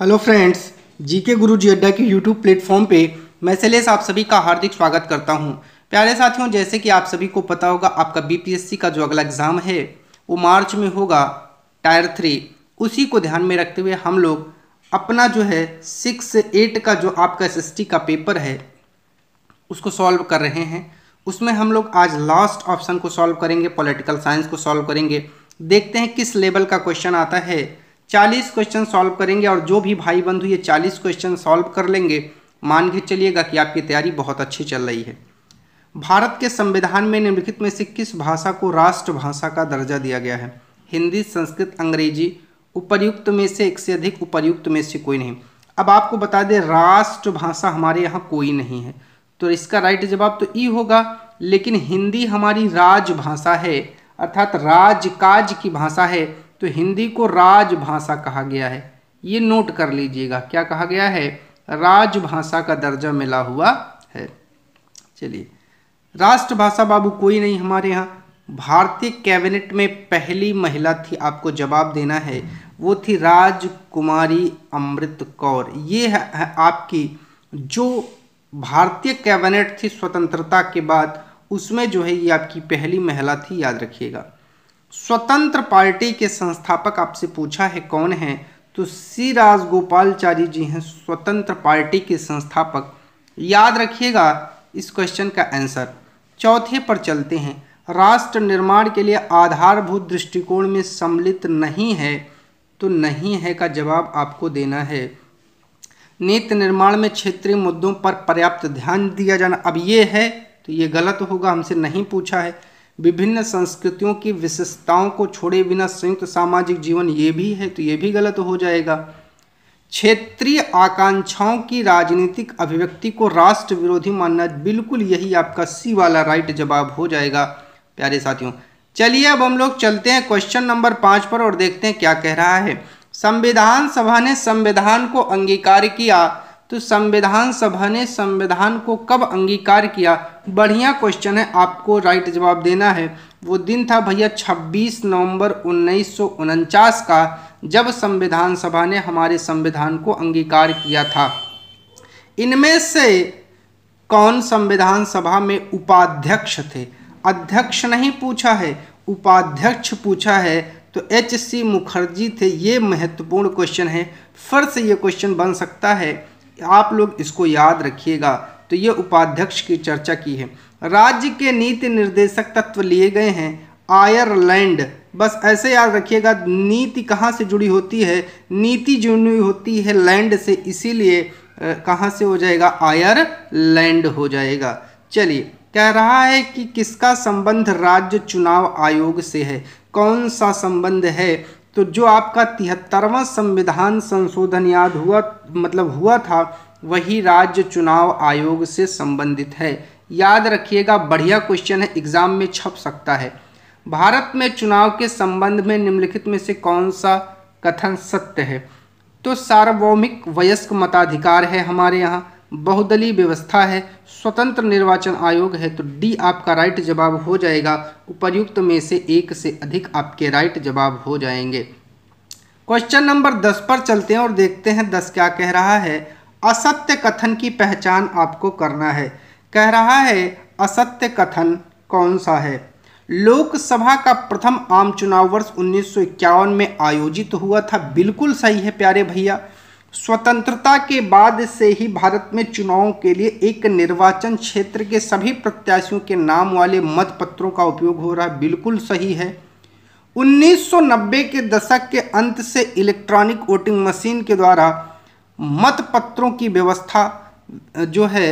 hello friends GK गुरु जी अड्डा के यूट्यूब प्लेटफॉर्म पे मैं सलेस आप सभी का हार्दिक स्वागत करता हूं प्यारे साथियों जैसे कि आप सभी को पता होगा आपका बीपीएससी का जो अगला एग्ज़ाम है वो मार्च में होगा टायर थ्री उसी को ध्यान में रखते हुए हम लोग अपना जो है सिक्स से एट का जो आपका एस का पेपर है उसको सॉल्व कर रहे हैं उसमें हम लोग आज लास्ट ऑप्शन को सॉल्व करेंगे पॉलिटिकल साइंस को सॉल्व करेंगे देखते हैं किस लेवल का क्वेश्चन आता है 40 क्वेश्चन सॉल्व करेंगे और जो भी भाई बंधु ये 40 क्वेश्चन सॉल्व कर लेंगे मान के चलिएगा कि आपकी तैयारी बहुत अच्छी चल रही है भारत के संविधान में निम्नलिखित में से किस भाषा को राष्ट्रभाषा का दर्जा दिया गया है हिंदी संस्कृत अंग्रेजी उपर्युक्त में से एक से अधिक उपर्युक्त में से कोई नहीं अब आपको बता दें राष्ट्रभाषा हमारे यहाँ कोई नहीं है तो इसका राइट जवाब तो ई होगा लेकिन हिंदी हमारी राजभाषा है अर्थात राजकाज की भाषा है तो हिंदी को राजभाषा कहा गया है ये नोट कर लीजिएगा क्या कहा गया है राजभाषा का दर्जा मिला हुआ है चलिए राष्ट्रभाषा बाबू कोई नहीं हमारे यहाँ भारतीय कैबिनेट में पहली महिला थी आपको जवाब देना है वो थी राजकुमारी अमृत कौर ये है आपकी जो भारतीय कैबिनेट थी स्वतंत्रता के बाद उसमें जो है ये आपकी पहली महिला थी याद रखिएगा स्वतंत्र पार्टी के संस्थापक आपसे पूछा है कौन है तो सी राजगोपालचारी जी हैं स्वतंत्र पार्टी के संस्थापक याद रखिएगा इस क्वेश्चन का आंसर चौथे पर चलते हैं राष्ट्र निर्माण के लिए आधारभूत दृष्टिकोण में सम्मिलित नहीं है तो नहीं है का जवाब आपको देना है नीति निर्माण में क्षेत्रीय मुद्दों पर पर्याप्त ध्यान दिया जाना अब ये है तो ये गलत होगा हमसे नहीं पूछा है विभिन्न संस्कृतियों की विशेषताओं को छोड़े बिना संयुक्त सामाजिक जीवन ये भी है तो ये भी गलत हो जाएगा क्षेत्रीय आकांक्षाओं की राजनीतिक अभिव्यक्ति को राष्ट्र विरोधी मानना बिल्कुल यही आपका सी वाला राइट जवाब हो जाएगा प्यारे साथियों चलिए अब हम लोग चलते हैं क्वेश्चन नंबर पाँच पर और देखते हैं क्या कह रहा है संविधान सभा ने संविधान को अंगीकार किया तो संविधान सभा ने संविधान को कब अंगीकार किया बढ़िया क्वेश्चन है आपको राइट जवाब देना है वो दिन था भैया 26 नवंबर उन्नीस का जब संविधान सभा ने हमारे संविधान को अंगीकार किया था इनमें से कौन संविधान सभा में उपाध्यक्ष थे अध्यक्ष नहीं पूछा है उपाध्यक्ष पूछा है तो एच सी मुखर्जी थे ये महत्वपूर्ण क्वेश्चन है फिर से ये क्वेश्चन बन सकता है आप लोग इसको याद रखिएगा तो ये उपाध्यक्ष की चर्चा की है राज्य के नीति निर्देशक तत्व लिए गए हैं आयरलैंड बस ऐसे याद रखिएगा नीति कहाँ से जुड़ी होती है नीति जुड़ी होती है लैंड से इसीलिए कहाँ से हो जाएगा आयरलैंड हो जाएगा चलिए कह रहा है कि किसका संबंध राज्य चुनाव आयोग से है कौन सा संबंध है तो जो आपका तिहत्तरवां संविधान संशोधन याद हुआ मतलब हुआ था वही राज्य चुनाव आयोग से संबंधित है याद रखिएगा बढ़िया क्वेश्चन है एग्जाम में छप सकता है भारत में चुनाव के संबंध में निम्नलिखित में से कौन सा कथन सत्य है तो सार्वभौमिक वयस्क मताधिकार है हमारे यहाँ बहुदलीय व्यवस्था है स्वतंत्र निर्वाचन आयोग है तो डी आपका राइट जवाब हो जाएगा उपर्युक्त में से एक से अधिक आपके राइट जवाब हो जाएंगे क्वेश्चन नंबर दस पर चलते हैं और देखते हैं दस क्या कह रहा है असत्य कथन की पहचान आपको करना है कह रहा है असत्य कथन कौन सा है लोकसभा का प्रथम आम चुनाव वर्ष उन्नीस में आयोजित हुआ था बिल्कुल सही है प्यारे भैया स्वतंत्रता के बाद से ही भारत में चुनावों के लिए एक निर्वाचन क्षेत्र के सभी प्रत्याशियों के नाम वाले मतपत्रों का उपयोग हो रहा है बिल्कुल सही है 1990 के दशक के अंत से इलेक्ट्रॉनिक वोटिंग मशीन के द्वारा मतपत्रों की व्यवस्था जो है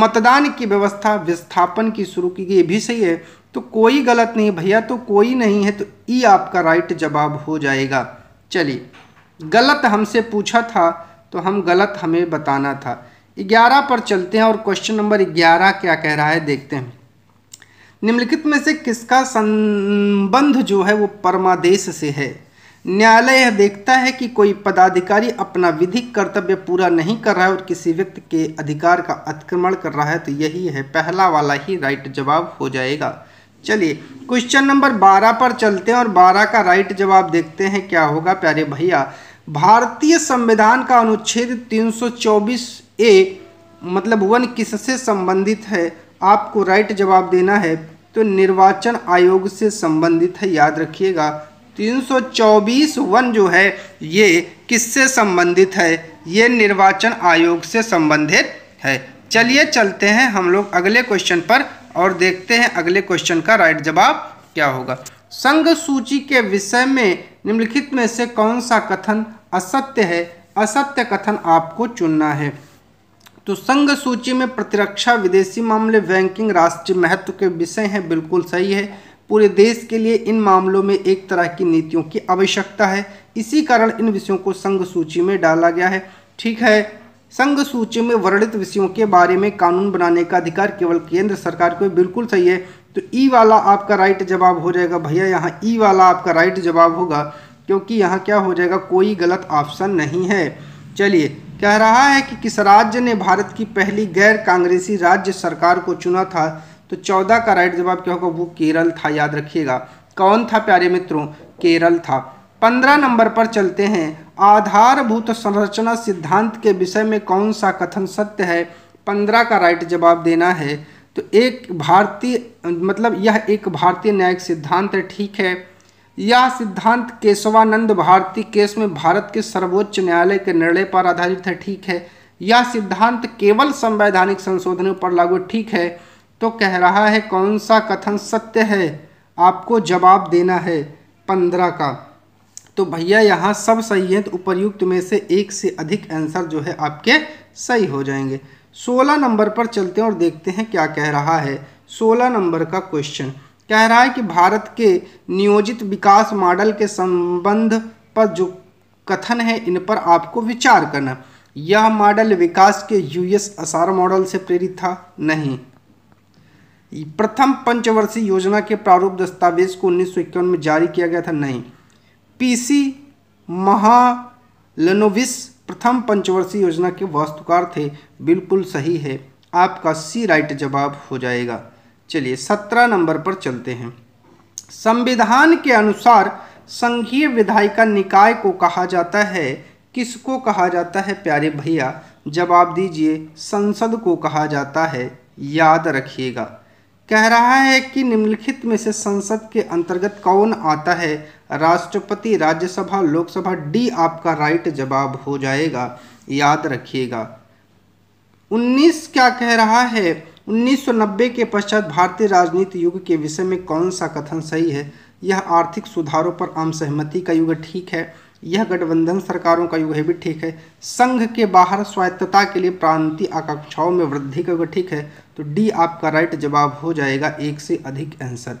मतदान की व्यवस्था विस्थापन की शुरू की गई भी सही है तो कोई गलत नहीं भैया तो कोई नहीं है तो ई आपका राइट जवाब हो जाएगा चलिए गलत हमसे पूछा था तो हम गलत हमें बताना था ग्यारह पर चलते हैं और क्वेश्चन नंबर ग्यारह क्या कह रहा है देखते हैं निम्नलिखित में से किसका संबंध जो है वो परमादेश से है न्यायालय यह देखता है कि कोई पदाधिकारी अपना विधिक कर्तव्य पूरा नहीं कर रहा है और किसी व्यक्ति के अधिकार का अतिक्रमण कर रहा है तो यही है पहला वाला ही राइट जवाब हो जाएगा चलिए क्वेश्चन नंबर बारह पर चलते हैं और बारह का राइट जवाब देखते हैं क्या होगा प्यारे भैया भारतीय संविधान का अनुच्छेद 324 ए मतलब वन किससे संबंधित है आपको राइट जवाब देना है तो निर्वाचन आयोग से संबंधित है याद रखिएगा 324 वन जो है ये किससे संबंधित है ये निर्वाचन आयोग से संबंधित है चलिए चलते हैं हम लोग अगले क्वेश्चन पर और देखते हैं अगले क्वेश्चन का राइट जवाब क्या होगा संघ सूची के विषय में निम्नलिखित में से कौन सा कथन असत्य है असत्य कथन आपको चुनना है तो संघ सूची में प्रतिरक्षा विदेशी मामले बैंकिंग राष्ट्रीय महत्व के विषय हैं बिल्कुल सही है पूरे देश के लिए इन मामलों में एक तरह की नीतियों की आवश्यकता है इसी कारण इन विषयों को संघ सूची में डाला गया है ठीक है संघ सूची में वर्णित विषयों के बारे में कानून बनाने का अधिकार केवल केंद्र सरकार को बिल्कुल सही है तो ई e वाला आपका राइट जवाब हो जाएगा भैया यहाँ ई e वाला आपका राइट जवाब होगा क्योंकि यहाँ क्या हो जाएगा कोई गलत ऑप्शन नहीं है चलिए कह रहा है कि किस राज्य ने भारत की पहली गैर कांग्रेसी राज्य सरकार को चुना था तो चौदह का राइट जवाब क्या होगा वो केरल था याद रखिएगा कौन था प्यारे मित्रों केरल था पंद्रह नंबर पर चलते हैं आधारभूत संरचना सिद्धांत के विषय में कौन सा कथन सत्य है पंद्रह का राइट जवाब देना है तो एक भारतीय मतलब यह एक भारतीय न्यायिक सिद्धांत है ठीक है यह सिद्धांत केशवानंद भारती केस में भारत के सर्वोच्च न्यायालय के निर्णय पर आधारित है ठीक है यह सिद्धांत केवल संवैधानिक संशोधनों पर लागू ठीक है तो कह रहा है कौन सा कथन सत्य है आपको जवाब देना है पंद्रह का तो भैया यहाँ सब सही है तो उपर्युक्त में से एक से अधिक आंसर जो है आपके सही हो जाएंगे सोलह नंबर पर चलते हैं और देखते हैं क्या कह रहा है सोलह नंबर का क्वेश्चन कह रहा है कि भारत के नियोजित विकास मॉडल के संबंध पर जो कथन है इन पर आपको विचार करना यह मॉडल विकास के यूएस असार मॉडल से प्रेरित था नहीं प्रथम पंचवर्षीय योजना के प्रारूप दस्तावेज को उन्नीस में जारी किया गया था नहीं पीसी महालनोविस प्रथम पंचवर्षीय योजना के वास्तुकार थे बिल्कुल सही है आपका सी राइट जवाब हो जाएगा चलिए सत्रह नंबर पर चलते हैं संविधान के अनुसार संघीय विधायिका निकाय को कहा जाता है किसको कहा जाता है प्यारे भैया जवाब दीजिए संसद को कहा जाता है याद रखिएगा कह रहा है कि निम्नलिखित में से संसद के अंतर्गत कौन आता है राष्ट्रपति राज्यसभा लोकसभा डी आपका राइट जवाब हो जाएगा याद रखिएगा 19 क्या कह रहा है 1990 के पश्चात भारतीय राजनीति युग के विषय में कौन सा कथन सही है यह आर्थिक सुधारों पर आम सहमति का युग ठीक है यह गठबंधन सरकारों का युग है भी ठीक है संघ के बाहर स्वायत्तता के लिए प्रांतीय आकांक्षाओं में वृद्धि का ठीक है तो डी आपका राइट जवाब हो जाएगा एक से अधिक आंसर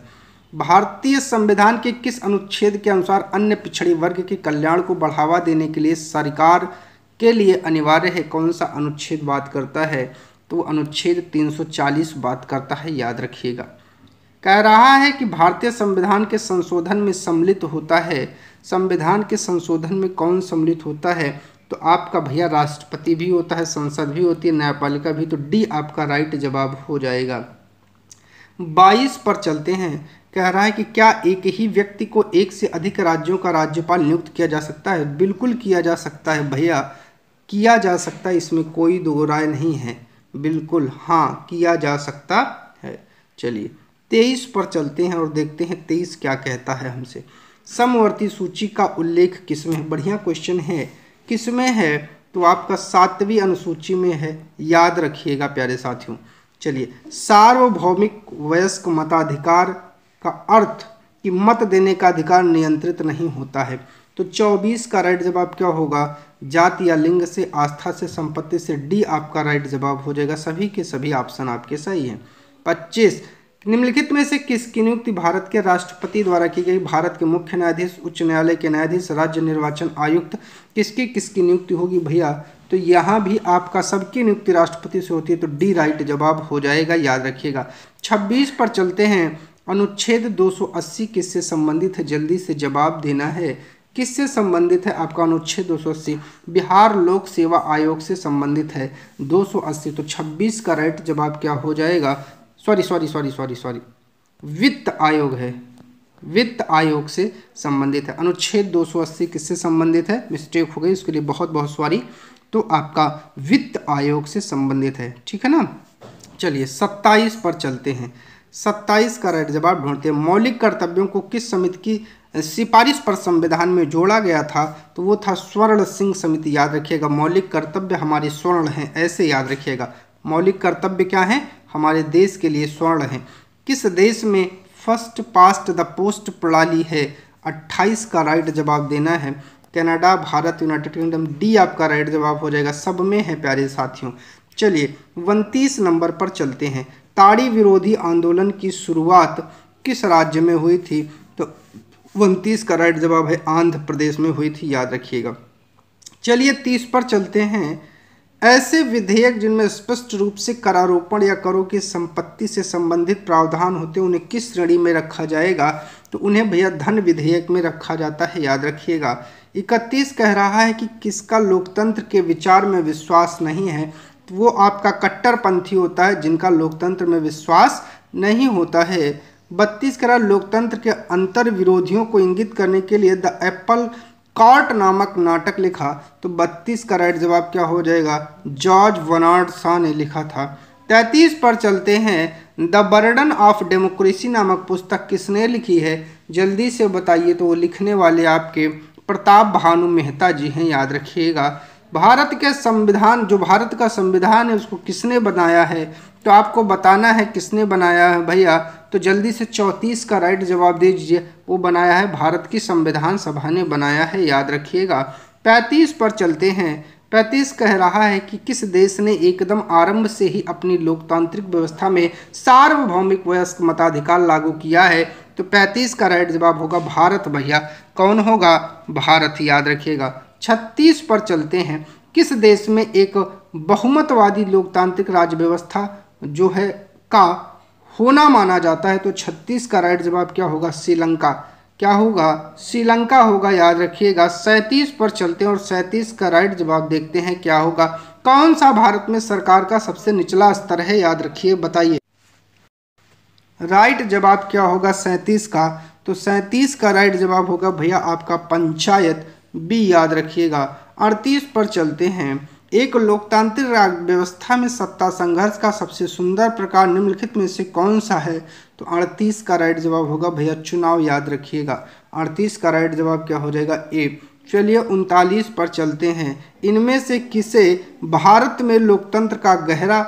भारतीय संविधान के किस अनुच्छेद के अनुसार अन्य पिछड़ी वर्ग के कल्याण को बढ़ावा देने के लिए सरकार के लिए अनिवार्य है कौन सा अनुच्छेद बात करता है तो अनुच्छेद 340 बात करता है याद रखिएगा कह रहा है कि भारतीय संविधान के संशोधन में सम्मिलित होता है संविधान के संशोधन में कौन सम्मिलित होता है तो आपका भैया राष्ट्रपति भी होता है संसद भी होती है न्यायपालिका भी तो डी आपका राइट जवाब हो जाएगा बाईस पर चलते हैं कह रहा है कि क्या एक ही व्यक्ति को एक से अधिक राज्यों का राज्यपाल नियुक्त किया जा सकता है बिल्कुल किया जा सकता है भैया किया जा सकता है इसमें कोई दो राय नहीं है बिल्कुल हाँ किया जा सकता है चलिए तेईस पर चलते हैं और देखते हैं तेईस क्या कहता है हमसे समवर्ती सूची का उल्लेख किसमें है बढ़िया क्वेश्चन है किसमें है तो आपका सातवीं अनुसूची में है याद रखिएगा प्यारे साथियों चलिए सार्वभौमिक वयस्क मताधिकार का अर्थ कि मत देने का अधिकार नियंत्रित नहीं होता है तो 24 का राइट जवाब क्या होगा जात या लिंग से आस्था से संपत्ति से डी आपका राइट जवाब हो जाएगा सभी के सभी ऑप्शन आपके सही हैं 25 निम्नलिखित में से किसकी नियुक्ति भारत के राष्ट्रपति द्वारा की गई भारत के मुख्य न्यायाधीश उच्च न्यायालय के न्यायाधीश राज्य निर्वाचन आयुक्त किसकी किसकी नियुक्ति होगी भैया तो यहाँ भी आपका सबकी नियुक्ति राष्ट्रपति से होती है तो डी राइट जवाब हो जाएगा याद रखिएगा 26 पर चलते हैं अनुच्छेद 280 किससे संबंधित है जल्दी से जवाब देना है किससे संबंधित है आपका अनुच्छेद 280 बिहार लोक सेवा आयोग से संबंधित है 280 तो 26 का राइट जवाब क्या हो जाएगा sorry sorry sorry sorry sorry वित्त आयोग है वित्त आयोग से संबंधित है अनुच्छेद 280 किससे संबंधित है मिस्टेक हो गई उसके लिए बहुत बहुत सॉरी तो आपका वित्त आयोग से संबंधित है ठीक है ना चलिए 27 पर चलते हैं 27 का राइट जवाब ढूंढते हैं मौलिक कर्तव्यों को किस समिति की सिफारिश पर संविधान में जोड़ा गया था तो वो था स्वर्ण सिंह समिति याद रखिएगा मौलिक कर्तव्य हमारे स्वर्ण हैं ऐसे याद रखिएगा मौलिक कर्तव्य क्या है हमारे देश के लिए स्वर्ण हैं किस देश में फर्स्ट पास्ट द पोस्ट प्रणाली है 28 का राइट जवाब देना है Canada Bharat United Kingdom D आपका राइट जवाब हो जाएगा सब में है प्यारे साथियों चलिए उनतीस नंबर पर चलते हैं ताड़ी विरोधी आंदोलन की शुरुआत किस राज्य में हुई थी तो उनतीस का राइट जवाब है आंध्र प्रदेश में हुई थी याद रखिएगा चलिए तीस पर चलते हैं ऐसे विधेयक जिनमें स्पष्ट रूप से करारोपण या करों की संपत्ति से संबंधित प्रावधान होते उन्हें किस श्रेणी में रखा जाएगा तो उन्हें भैया धन विधेयक में रखा जाता है याद रखिएगा इकतीस कह रहा है कि किसका लोकतंत्र के विचार में विश्वास नहीं है तो वो आपका कट्टरपंथी होता है जिनका लोकतंत्र में विश्वास नहीं होता है बत्तीस कह रहा लोकतंत्र के अंतर विरोधियों को इंगित करने के लिए द एप्पल कॉट नामक नाटक लिखा तो 32 का राइट जवाब क्या हो जाएगा जॉर्ज वनार्ड शाह ने लिखा था तैतीस पर चलते हैं द बर्डन ऑफ डेमोक्रेसी नामक पुस्तक किसने लिखी है जल्दी से बताइए तो वो लिखने वाले आपके प्रताप भानु मेहता जी हैं याद रखिएगा भारत के संविधान जो भारत का संविधान है उसको किसने बनाया है तो आपको बताना है किसने बनाया है भैया तो जल्दी से चौंतीस का राइट जवाब दे दीजिए वो बनाया है भारत की संविधान सभा ने बनाया है याद रखिएगा पैंतीस पर चलते हैं पैंतीस कह रहा है कि किस देश ने एकदम आरंभ से ही अपनी लोकतांत्रिक व्यवस्था में सार्वभौमिक वयस्क मताधिकार लागू किया है तो पैंतीस का राइट जवाब होगा भारत भैया कौन होगा भारत याद रखिएगा छत्तीस पर चलते हैं किस देश में एक बहुमतवादी लोकतांत्रिक राज्य व्यवस्था जो है का होना माना जाता है तो छत्तीस का राइट जवाब क्या होगा श्रीलंका क्या होगा श्रीलंका होगा याद रखिएगा सैंतीस पर चलते हैं और सैंतीस का राइट जवाब देखते हैं क्या होगा कौन सा भारत में सरकार का सबसे निचला स्तर है याद रखिए बताइए राइट जवाब क्या होगा सैंतीस का तो सैंतीस का राइट जवाब होगा भैया आपका पंचायत बी याद रखिएगा अड़तीस पर चलते हैं एक लोकतांत्रिक व्यवस्था में सत्ता संघर्ष का सबसे सुंदर प्रकार निम्नलिखित में से कौन सा है तो अड़तीस का राइट जवाब होगा भैया चुनाव याद रखिएगा अड़तीस का राइट जवाब क्या हो जाएगा ए चलिए उनतालीस पर चलते हैं इनमें से किसे भारत में लोकतंत्र का गहरा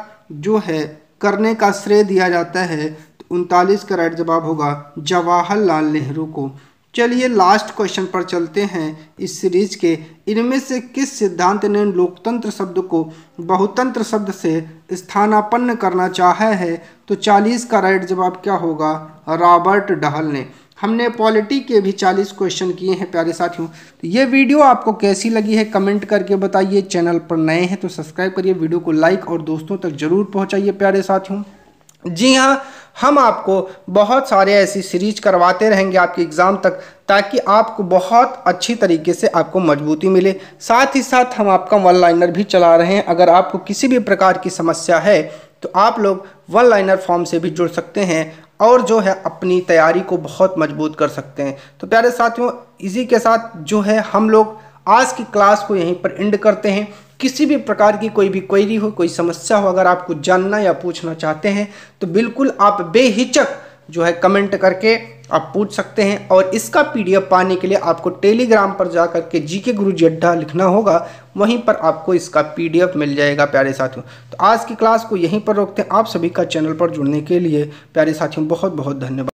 जो है करने का श्रेय दिया जाता है तो उनतालीस का राइट जवाब होगा जवाहरलाल नेहरू को चलिए लास्ट क्वेश्चन पर चलते हैं इस सीरीज के इनमें से किस सिद्धांत ने लोकतंत्र शब्द को बहुतंत्र शब्द से स्थानापन्न करना चाहा है तो 40 का राइट जवाब क्या होगा रॉबर्ट डहल ने हमने पॉलिटी के भी 40 क्वेश्चन किए हैं प्यारे साथियों तो ये वीडियो आपको कैसी लगी है कमेंट करके बताइए चैनल पर नए हैं तो सब्सक्राइब करिए वीडियो को लाइक और दोस्तों तक ज़रूर पहुँचाइए प्यारे साथियों जी हाँ हम आपको बहुत सारे ऐसी सीरीज करवाते रहेंगे आपके एग्ज़ाम तक ताकि आपको बहुत अच्छी तरीके से आपको मजबूती मिले साथ ही साथ हम आपका वन लाइनर भी चला रहे हैं अगर आपको किसी भी प्रकार की समस्या है तो आप लोग वन लाइनर फॉर्म से भी जुड़ सकते हैं और जो है अपनी तैयारी को बहुत मजबूत कर सकते हैं तो प्यारे साथियों इसी के साथ जो है हम लोग आज की क्लास को यहीं पर एंड करते हैं किसी भी प्रकार की कोई भी क्वेरी हो कोई समस्या हो अगर आप कुछ जानना या पूछना चाहते हैं तो बिल्कुल आप बेहिचक जो है कमेंट करके आप पूछ सकते हैं और इसका पीडीएफ पाने के लिए आपको टेलीग्राम पर जा करके के जी के गुरु जड्ढा लिखना होगा वहीं पर आपको इसका पीडीएफ मिल जाएगा प्यारे साथियों तो आज की क्लास को यहीं पर रोकते हैं आप सभी का चैनल पर जुड़ने के लिए प्यारे साथियों बहुत बहुत धन्यवाद